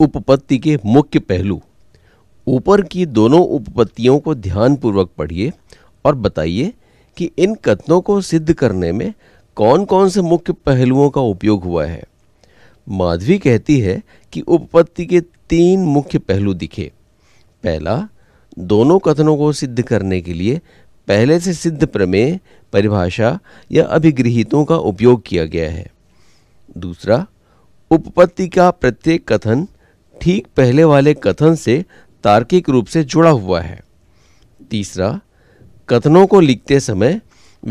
उपपत्ति के मुख्य पहलू ऊपर की दोनों उपपत्तियों को ध्यानपूर्वक पढ़िए और बताइए कि इन कथनों को सिद्ध करने में कौन कौन से मुख्य पहलुओं का उपयोग हुआ है माधवी कहती है कि उपपत्ति के तीन मुख्य पहलू दिखे पहला दोनों कथनों को सिद्ध करने के लिए पहले से सिद्ध प्रमेय परिभाषा या अभिगृहितों का उपयोग किया गया है दूसरा उपपत्ति का प्रत्येक कथन ठीक पहले वाले कथन से तार्किक रूप से जुड़ा हुआ है तीसरा कथनों को लिखते समय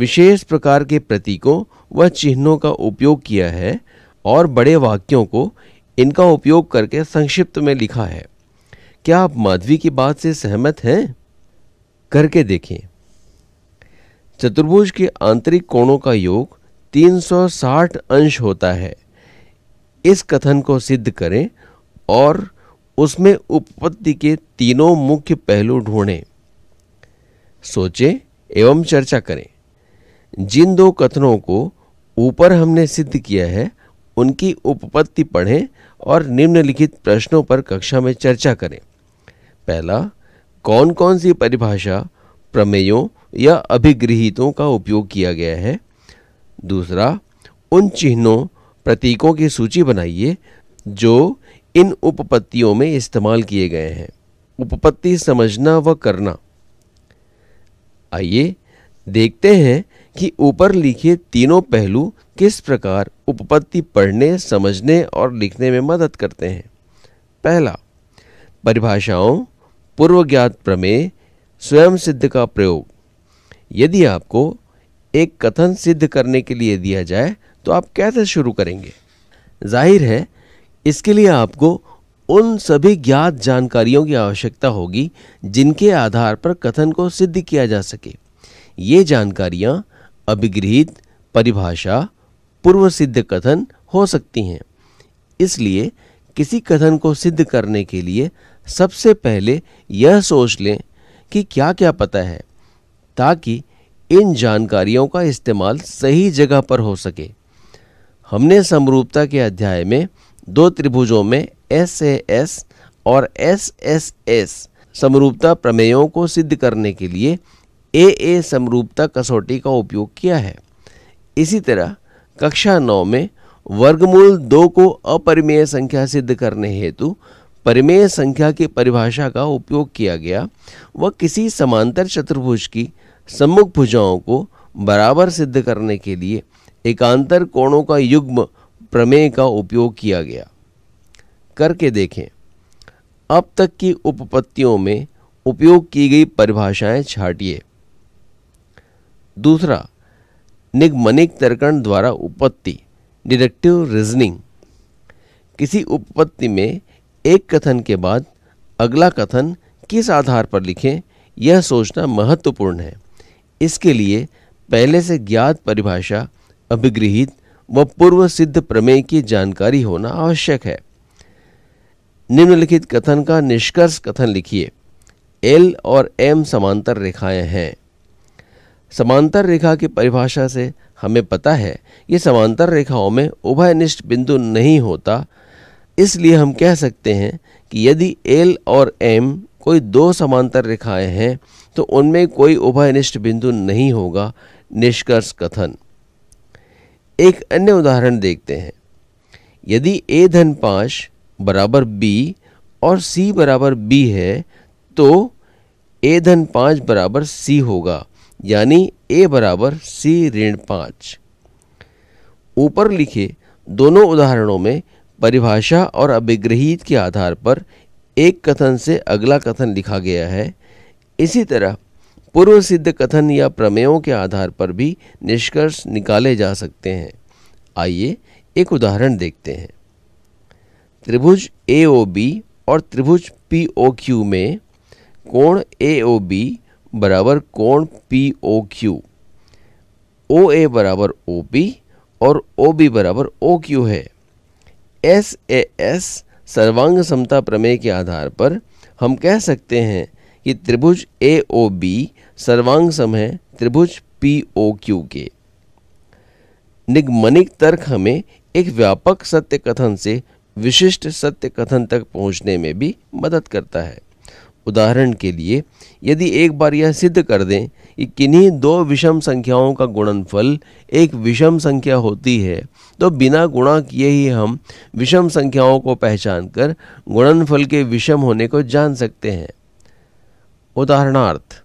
विशेष प्रकार के प्रतीकों व चिन्हों का उपयोग किया है और बड़े वाक्यों को इनका उपयोग करके संक्षिप्त में लिखा है क्या आप माधवी की बात से सहमत हैं करके देखें चतुर्भुज के आंतरिक कोणों का योग 360 अंश होता है इस कथन को सिद्ध करें और उसमें उपपत्ति के तीनों मुख्य पहलू ढूंढें सोचें एवं चर्चा करें जिन दो कथनों को ऊपर हमने सिद्ध किया है उनकी उपपत्ति पढ़ें और निम्नलिखित प्रश्नों पर कक्षा में चर्चा करें पहला कौन कौन सी परिभाषा प्रमेयों या अभिगृहितों का उपयोग किया गया है दूसरा उन चिन्हों प्रतीकों की सूची बनाइए जो इन उपपत्तियों में इस्तेमाल किए गए हैं उपपत्ति समझना व करना आइए देखते हैं कि ऊपर लिखे तीनों पहलू किस प्रकार उपपत्ति पढ़ने समझने और लिखने में मदद करते हैं पहला परिभाषाओं पूर्व ज्ञात प्रमेय स्वयं सिद्ध का प्रयोग यदि आपको एक कथन सिद्ध करने के लिए दिया जाए तो आप कैसे शुरू करेंगे जाहिर है इसके लिए आपको उन सभी ज्ञात जानकारियों की आवश्यकता होगी जिनके आधार पर कथन को सिद्ध किया जा सके ये जानकारियाँ अभिगृहित परिभाषा पूर्व सिद्ध कथन हो सकती हैं इसलिए किसी कथन को सिद्ध करने के लिए सबसे पहले यह सोच लें कि क्या क्या पता है ताकि इन जानकारियों का इस्तेमाल सही जगह पर हो सके हमने समरूपता के अध्याय में दो त्रिभुजों में एस ए एस और एस एस एस समरूपता प्रमेयों को सिद्ध करने के लिए ए ए समरूपता कसौटी का उपयोग किया है इसी तरह कक्षा नौ में वर्गमूल दो को अपरिमेय संख्या सिद्ध करने हेतु परिमेय संख्या की परिभाषा का उपयोग किया गया व किसी समांतर चतुर्भुज की सम्मुख भुजाओं को बराबर सिद्ध करने के लिए एकांतर कोणों का युग्म प्रमेय का उपयोग किया गया करके देखें अब तक की उपपत्तियों में उपयोग की गई परिभाषाएं छाटिए दूसरा निगमनिक तर्कण द्वारा उपपत्ति डिडक्टिव रीजनिंग किसी उपपत्ति में एक कथन के बाद अगला कथन किस आधार पर लिखें यह सोचना महत्वपूर्ण है इसके लिए पहले से ज्ञात परिभाषा अभिगृहित व पूर्व सिद्ध प्रमेय की जानकारी होना आवश्यक है निम्नलिखित कथन का निष्कर्ष कथन लिखिए एल और एम समांतर रेखाएं हैं समांतर रेखा की परिभाषा से हमें पता है कि समांतर रेखाओं में उभयनिष्ठ बिंदु नहीं होता इसलिए हम कह सकते हैं कि यदि एल और एम कोई दो समांतर रेखाएं हैं तो उनमें कोई उभयनिष्ठ बिंदु नहीं होगा निष्कर्ष कथन एक अन्य उदाहरण देखते हैं यदि ए धन पांच बराबर बी और सी बराबर बी है तो ए धन पांच बराबर सी होगा यानी ए बराबर सी ऋण पांच ऊपर लिखे दोनों उदाहरणों में परिभाषा और अभिग्रहित के आधार पर एक कथन से अगला कथन लिखा गया है इसी तरह पूर्व सिद्ध कथन या प्रमेयों के आधार पर भी निष्कर्ष निकाले जा सकते हैं आइए एक उदाहरण देखते हैं त्रिभुज ए ओ बी और त्रिभुज पी ओ क्यू में कोण ए ओ बी बराबर कोण पी ओ क्यू ओ ए बराबर ओ पी और ओ बी बराबर ओ क्यू है एस ए एस सर्वांग समता प्रमेय के आधार पर हम कह सकते हैं कि त्रिभुज ए ओ बी सर्वांग सम है त्रिभुज पी ओ क्यू के निगमनिक तर्क हमें एक व्यापक सत्य कथन से विशिष्ट सत्य कथन तक पहुंचने में भी मदद करता है उदाहरण के लिए यदि एक बार यह सिद्ध कर दें कि किन्हीं दो विषम संख्याओं का गुणनफल एक विषम संख्या होती है तो बिना गुणा किए ही हम विषम संख्याओं को पहचान कर गुणनफल के विषम होने को जान सकते हैं उदाहरणार्थ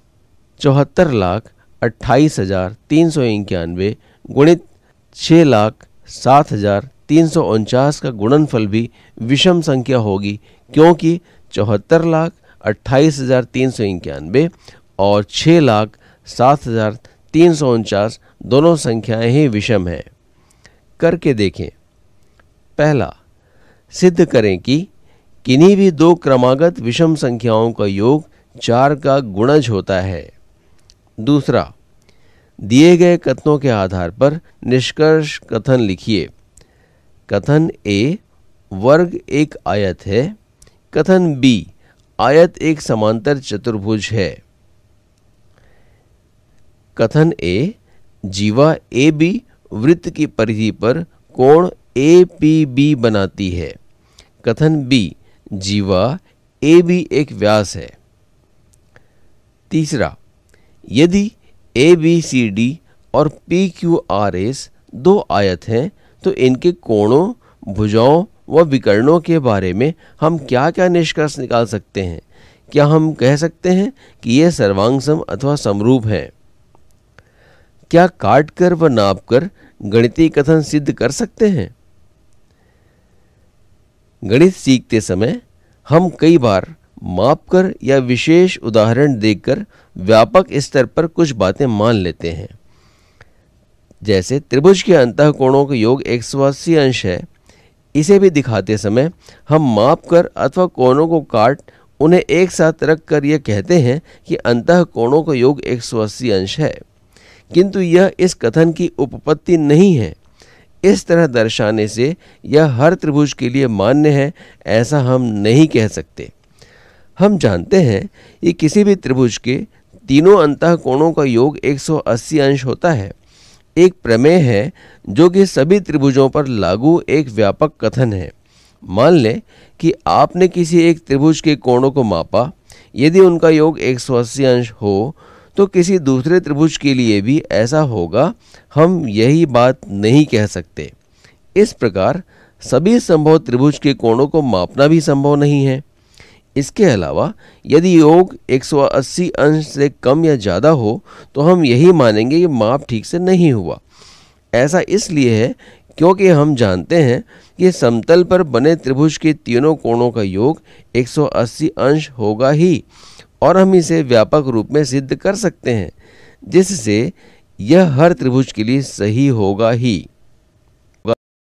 चौहत्तर लाख अट्ठाईस हजार तीन सौ इक्यानवे गुणित छः लाख सात हजार तीन सौ उनचास का गुणनफल भी विषम संख्या होगी क्योंकि चौहत्तर लाख अट्ठाईस हजार तीन सौ इक्यानबे और छः लाख सात हजार तीन सौ उनचास दोनों संख्याएं ही विषम हैं करके देखें पहला सिद्ध करें कि किन्हीं भी दो क्रमागत विषम संख्याओं का योग चार का गुणज होता है दूसरा दिए गए कथनों के आधार पर निष्कर्ष कथन लिखिए कथन ए वर्ग एक आयत है कथन बी आयत एक समांतर चतुर्भुज है कथन ए जीवा ए बी वृत्त की परिधि पर कोण ए पी बी बनाती है कथन बी जीवा ए बी एक व्यास है तीसरा यदि ए बी सी डी और पी क्यू आर एस दो आयत हैं तो इनके कोणों भुजाओं व विकर्णों के बारे में हम क्या क्या निष्कर्ष निकाल सकते हैं क्या हम कह सकते हैं कि ये सर्वांगसम अथवा समरूप हैं क्या काट कर व नाप कर गणितीय कथन सिद्ध कर सकते हैं गणित सीखते समय हम कई बार मापकर या विशेष उदाहरण देकर व्यापक स्तर पर कुछ बातें मान लेते हैं जैसे त्रिभुज के अंत कोणों का योग एक अंश है इसे भी दिखाते समय हम माप कर अथवा कोणों को काट उन्हें एक साथ रख कर यह कहते हैं कि अंत कोणों का योग एक अंश है किंतु यह इस कथन की उपपत्ति नहीं है इस तरह दर्शाने से यह हर त्रिभुज के लिए मान्य है ऐसा हम नहीं कह सकते हम जानते हैं कि किसी भी त्रिभुज के तीनों अंत कोणों का योग 180 अंश होता है एक प्रमेय है जो कि सभी त्रिभुजों पर लागू एक व्यापक कथन है मान लें कि आपने किसी एक त्रिभुज के कोणों को मापा यदि उनका योग 180 अंश हो तो किसी दूसरे त्रिभुज के लिए भी ऐसा होगा हम यही बात नहीं कह सकते इस प्रकार सभी संभव त्रिभुज के कोणों को मापना भी संभव नहीं है इसके अलावा यदि योग 180 अंश से कम या ज़्यादा हो तो हम यही मानेंगे कि माप ठीक से नहीं हुआ ऐसा इसलिए है क्योंकि हम जानते हैं कि समतल पर बने त्रिभुज के तीनों कोणों का योग 180 अंश होगा ही और हम इसे व्यापक रूप में सिद्ध कर सकते हैं जिससे यह हर त्रिभुज के लिए सही होगा ही